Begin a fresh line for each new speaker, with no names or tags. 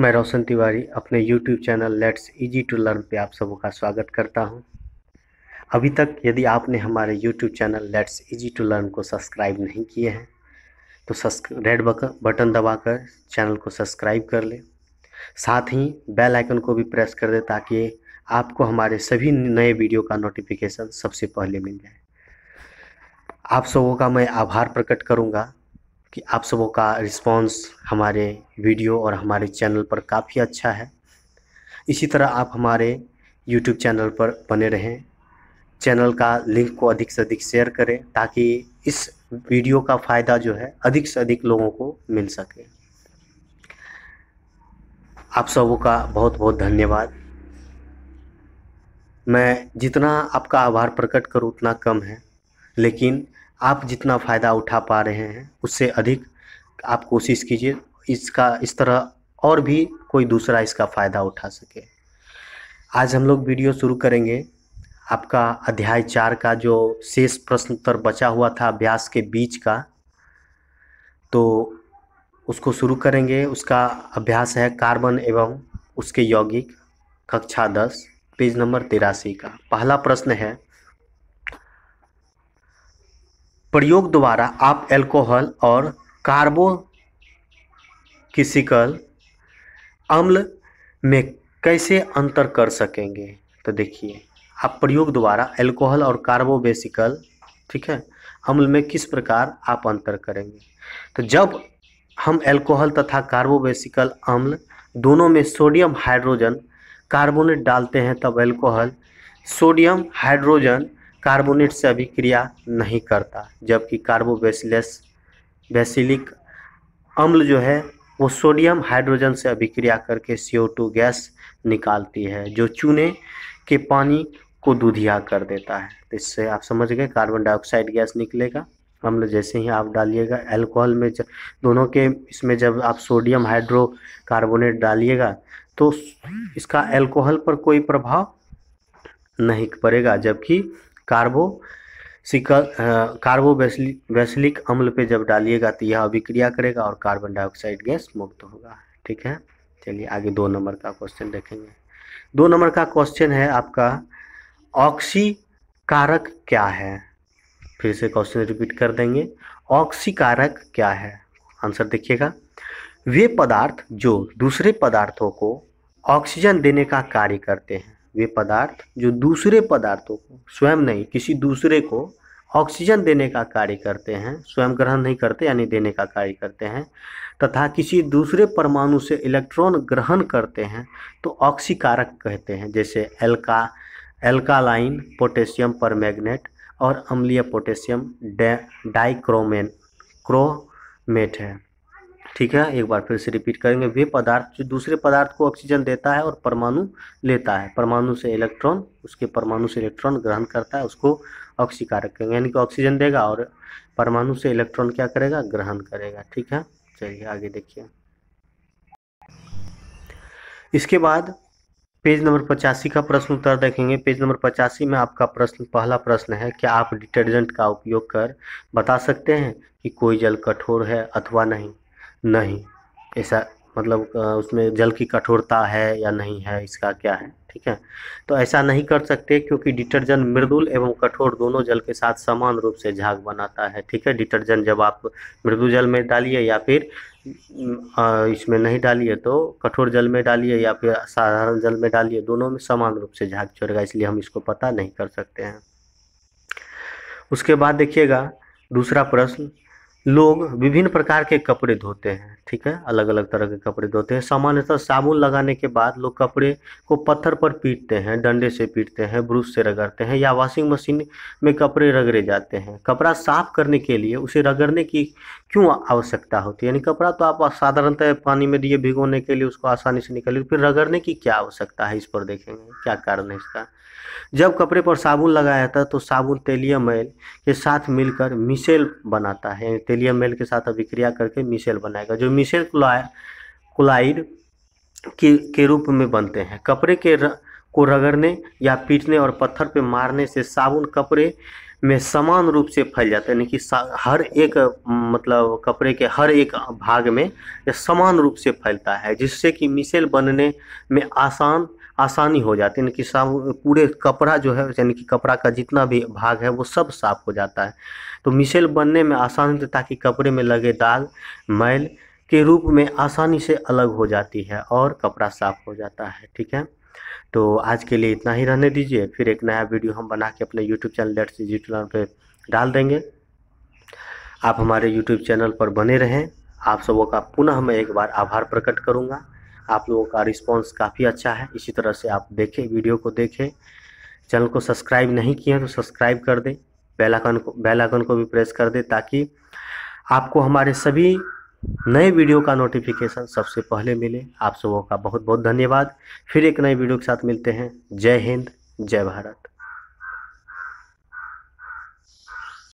मैं रोशन तिवारी अपने YouTube channel let's easy to learn पे आप सबों का स्वागत करता हूं। अभी तक यदि आपने हमारे YouTube channel let's easy to learn को सब्सक्राइब नहीं किए हैं तो रेड बटन दबाकर चैनल को सब्सक्राइब कर लें साथ ही बेल आइकन को भी प्रेस कर दें ताकि आपको हमारे सभी नए वीडियो का नोटिफिकेशन सबसे पहले मिल जाए आप सबों का मैं आभार प्रकट करूँगा कि आप सबों का रिस्पांस हमारे वीडियो और हमारे चैनल पर काफ़ी अच्छा है इसी तरह आप हमारे यूट्यूब चैनल पर बने रहें चैनल का लिंक को अधिक से अधिक शेयर करें ताकि इस वीडियो का फ़ायदा जो है अधिक से अधिक लोगों को मिल सके आप सबों का बहुत बहुत धन्यवाद मैं जितना आपका आभार प्रकट करूँ उतना कम है लेकिन आप जितना फ़ायदा उठा पा रहे हैं उससे अधिक आप कोशिश कीजिए इसका इस तरह और भी कोई दूसरा इसका फ़ायदा उठा सके आज हम लोग वीडियो शुरू करेंगे आपका अध्याय चार का जो शेष प्रश्न उत्तर बचा हुआ था अभ्यास के बीच का तो उसको शुरू करेंगे उसका अभ्यास है कार्बन एवं उसके यौगिक कक्षा दस पेज नंबर तिरासी का पहला प्रश्न है प्रयोग द्वारा आप एल्कोहल और किसिकल अम्ल में कैसे अंतर कर सकेंगे तो देखिए आप प्रयोग द्वारा एल्कोहल और कार्बोबेसिकल ठीक है अम्ल में किस प्रकार आप अंतर करेंगे तो जब हम एल्कोहल तथा कार्बोबेसिकल अम्ल दोनों में सोडियम हाइड्रोजन कार्बोनेट डालते हैं तब एल्कोहल सोडियम हाइड्रोजन कार्बोनेट से अभिक्रिया नहीं करता जबकि कार्बोबेसिलस बेसिलिक अम्ल जो है वो सोडियम हाइड्रोजन से अभिक्रिया करके टू गैस निकालती है जो चूने के पानी को दूधिया कर देता है तो इससे आप समझ गए कार्बन डाइऑक्साइड गैस निकलेगा अम्ल जैसे ही आप डालिएगा अल्कोहल में जब दोनों के इसमें जब आप सोडियम हाइड्रो कार्बोनेट डालिएगा तो इसका अल्कोहल पर कोई प्रभाव नहीं पड़ेगा जबकि कार्बो सिकल कार्बो वैसलिक अम्ल पे जब डालिएगा तो यह अभिक्रिया करेगा और कार्बन डाइऑक्साइड गैस मुक्त होगा ठीक है चलिए आगे दो नंबर का क्वेश्चन देखेंगे दो नंबर का क्वेश्चन है आपका ऑक्सी कारक क्या है फिर से क्वेश्चन रिपीट कर देंगे ऑक्सी कारक क्या है आंसर देखिएगा वे पदार्थ जो दूसरे पदार्थों को ऑक्सीजन देने का कार्य करते हैं वे पदार्थ जो दूसरे पदार्थों को स्वयं नहीं किसी दूसरे को ऑक्सीजन देने का कार्य करते हैं स्वयं ग्रहण नहीं करते यानी देने का कार्य करते हैं तथा किसी दूसरे परमाणु से इलेक्ट्रॉन ग्रहण करते हैं तो ऑक्सीकारक कहते हैं जैसे alka alkaline potassium permanganate और अम्लीय पोटेशियम डे डाइक्रोमेन क्रोमेट है ठीक है एक बार फिर से रिपीट करेंगे वे पदार्थ जो दूसरे पदार्थ को ऑक्सीजन देता है और परमाणु लेता है परमाणु से इलेक्ट्रॉन उसके परमाणु से इलेक्ट्रॉन ग्रहण करता है उसको ऑक्सीकारक कहेंगे यानी कि ऑक्सीजन देगा और परमाणु से इलेक्ट्रॉन क्या करेगा ग्रहण करेगा ठीक है चलिए आगे देखिए इसके बाद पेज नंबर पचासी का प्रश्न उत्तर देखेंगे पेज नंबर पचासी में आपका प्रश्न पहला प्रश्न है क्या आप डिटर्जेंट का उपयोग कर बता सकते हैं कि कोई जल कठोर है अथवा नहीं नहीं ऐसा मतलब उसमें जल की कठोरता है या नहीं है इसका क्या है ठीक है तो ऐसा नहीं कर सकते क्योंकि डिटर्जेंट मृदुल एवं कठोर दोनों जल के साथ समान रूप से झाग बनाता है ठीक है डिटर्जेंट जब आप मृदु जल में डालिए या फिर इसमें नहीं डालिए तो कठोर जल में डालिए या फिर साधारण जल में डालिए दोनों में समान रूप से झाग छोड़ेगा इसलिए हम इसको पता नहीं कर सकते हैं उसके बाद देखिएगा दूसरा प्रश्न लोग विभिन्न प्रकार के कपड़े धोते हैं ठीक है अलग अलग तरह के कपड़े धोते हैं सामान्यतः साबुन लगाने के बाद लोग कपड़े को पत्थर पर पीटते हैं डंडे से पीटते हैं ब्रूस से रगड़ते हैं या वॉशिंग मशीन में कपड़े रगड़े जाते हैं कपड़ा साफ करने के लिए उसे रगड़ने की क्यों आवश्यकता होती है यानी कपड़ा तो आप साधारणतः पानी में दिए भिगोने के लिए उसको आसानी से निकालिए फिर रगड़ने की क्या आवश्यकता है इस पर देखेंगे क्या कारण है इसका जब कपड़े पर साबुन लगाया जाता है तो साबुन तेलिया मैल के साथ मिलकर मिसेल बनाता है एपिथेलियम मेल के साथ अभिक्रिया करके मिसेल बनाएगा जो मिसेल क्लाइड के, के रूप में बनते हैं कपड़े के र, को रगड़ने या पीटने और पत्थर पे मारने से साबुन कपड़े में समान रूप से फैल जाते हैं यानी कि हर एक मतलब कपड़े के हर एक भाग में समान रूप से फैलता है जिससे कि मिसेल बनने में आसान आसानी हो जाती है यानी कि साफ पूरे कपड़ा जो है यानी कि कपड़ा का जितना भी भाग है वो सब साफ हो जाता है तो मिसेल बनने में आसानी होती है ताकि कपड़े में लगे दाग मैल के रूप में आसानी से अलग हो जाती है और कपड़ा साफ हो जाता है ठीक है तो आज के लिए इतना ही रहने दीजिए फिर एक नया वीडियो हम बना के अपने यूट्यूब चैनल लेट्स डिजिटल पे डाल देंगे आप हमारे यूट्यूब चैनल पर बने रहें आप सबों का पुनः मैं एक बार आभार प्रकट करूँगा आप लोगों का रिस्पॉन्स काफ़ी अच्छा है इसी तरह से आप देखें वीडियो को देखें चैनल को सब्सक्राइब नहीं किए तो सब्सक्राइब कर दें बेल को बेल को भी प्रेस कर दें ताकि आपको हमारे सभी नए वीडियो का नोटिफिकेशन सबसे पहले मिले आप सबों का बहुत बहुत धन्यवाद फिर एक नए वीडियो के साथ मिलते हैं जय हिंद जय भारत